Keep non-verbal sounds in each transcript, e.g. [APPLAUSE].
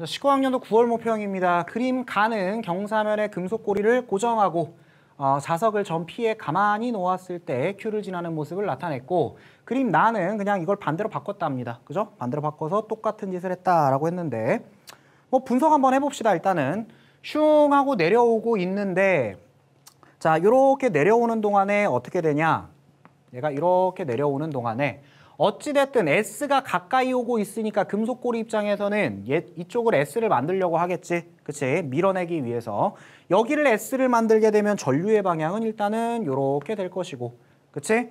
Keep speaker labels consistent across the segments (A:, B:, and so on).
A: 19학년도 9월 모평입니다. 그림 가는 경사면의 금속고리를 고정하고 어, 자석을 전피에 가만히 놓았을 때큐를 지나는 모습을 나타냈고 그림 나는 그냥 이걸 반대로 바꿨답니다. 그죠? 반대로 바꿔서 똑같은 짓을 했다라고 했는데 뭐 분석 한번 해봅시다. 일단은 슝 하고 내려오고 있는데 자 이렇게 내려오는 동안에 어떻게 되냐 얘가 이렇게 내려오는 동안에 어찌됐든 S가 가까이 오고 있으니까 금속고리 입장에서는 얘, 이쪽을 S를 만들려고 하겠지. 그치? 밀어내기 위해서. 여기를 S를 만들게 되면 전류의 방향은 일단은 이렇게 될 것이고. 그치?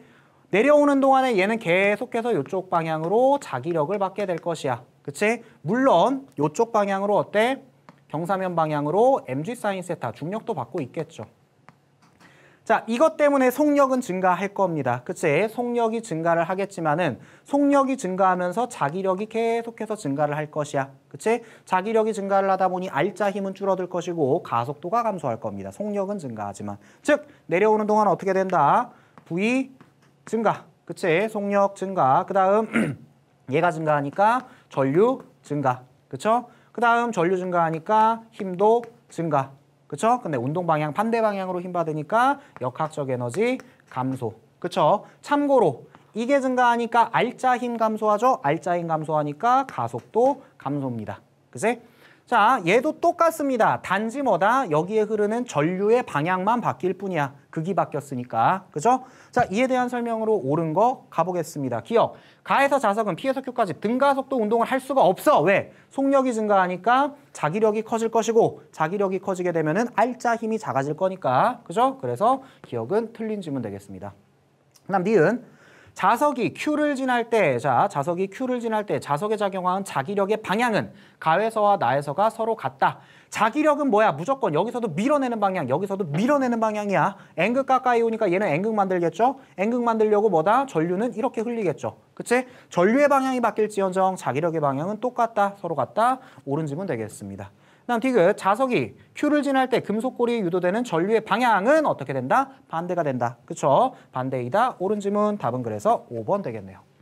A: 내려오는 동안에 얘는 계속해서 이쪽 방향으로 자기력을 받게 될 것이야. 그치? 물론 이쪽 방향으로 어때? 경사면 방향으로 mg 사인 세타 중력도 받고 있겠죠. 자, 이것 때문에 속력은 증가할 겁니다. 그치? 속력이 증가를 하겠지만은 속력이 증가하면서 자기력이 계속해서 증가를 할 것이야. 그치? 자기력이 증가를 하다 보니 알짜 힘은 줄어들 것이고 가속도가 감소할 겁니다. 속력은 증가하지만. 즉, 내려오는 동안 어떻게 된다? V 증가. 그치? 속력 증가. 그 다음 [CLEARS THROAT] 얘가 증가하니까 전류 증가. 그쵸? 그 다음 전류 증가하니까 힘도 증가. 그쵸? 근데 운동 방향 반대 방향으로 힘 받으니까 역학적 에너지 감소. 그쵸? 참고로 이게 증가하니까 알짜 힘 감소하죠? 알짜 힘 감소하니까 가속도 감소입니다. 그치? 자, 얘도 똑같습니다. 단지 뭐다? 여기에 흐르는 전류의 방향만 바뀔 뿐이야. 극이 바뀌었으니까. 그죠? 자, 이에 대한 설명으로 옳은 거 가보겠습니다. 기억. 가에서 자석은 피해석효까지 등가속도 운동을 할 수가 없어. 왜? 속력이 증가하니까 자기력이 커질 것이고 자기력이 커지게 되면은 알짜 힘이 작아질 거니까. 그죠? 그래서 기억은 틀린 지문 되겠습니다. 그다음 니은 자석이 Q를 지날 때, 자, 자석이 Q를 지날 때 자석에 작용한 자기력의 방향은 가에서와 나에서가 서로 같다. 자기력은 뭐야? 무조건 여기서도 밀어내는 방향, 여기서도 밀어내는 방향이야. 앵극 가까이 오니까 얘는 앵극 만들겠죠? 앵극 만들려고 뭐다? 전류는 이렇게 흘리겠죠. 그치? 전류의 방향이 바뀔지언정 자기력의 방향은 똑같다. 서로 같다. 옳은 지문 되겠습니다. 다음 디귿 자석이 Q를 지날 때금속골이 유도되는 전류의 방향은 어떻게 된다? 반대가 된다. 그쵸? 반대이다. 옳은 지문 답은 그래서 5번 되겠네요.